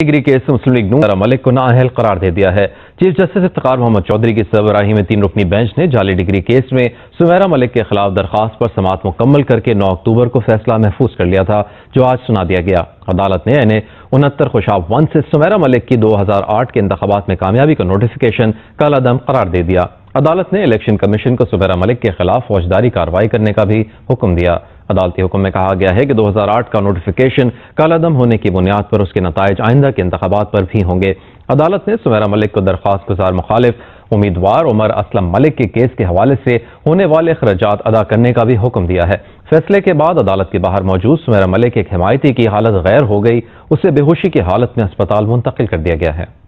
degree case Muslim League Noon Malik को नाअहल करार दे दिया है चीफ जस्टिस इफ्तार मोहम्मद चौधरी की सरबराही में तीन रुकनी बेंच ने जाली डिग्री केस में सुमेरा मलिक के खिलाफ दरखास्त पर समात मुकम्मल करके 9 अक्टूबर को फैसला महफूज कर लिया था जो आज सुना दिया गया अदालत ने एन ए उनहत्तर खुशाब वन से सुमेरा मलिक की दो हजार आठ के इंतबात में कामयाबी का नोटिफिकेशन कल अदम करार दे दिया अदालत ने इलेक्शन कमीशन को सुमेरा मलिक के खिलाफ फौजदारी कार्रवाई करने का भी हुक्म दिया अदालती हुक्म में कहा गया है कि 2008 का नोटिफिकेशन कालादम होने की बुनियाद पर उसके नतज आइंदा के इंतबात पर भी होंगे अदालत ने सुमेरा मलिक को दरख्वास्त गुजार मुखालिफ उम्मीदवार उमर असलम मलिक के केस के हवाले से होने वाले अखराज अदा करने का भी हुक्म दिया है फैसले के बाद अदालत के बाहर मौजूद सुमेरा मलिक एक हिमायती की हालत गैर हो गई उसे बेहोशी की हालत में अस्पताल मुंतकिल कर दिया गया है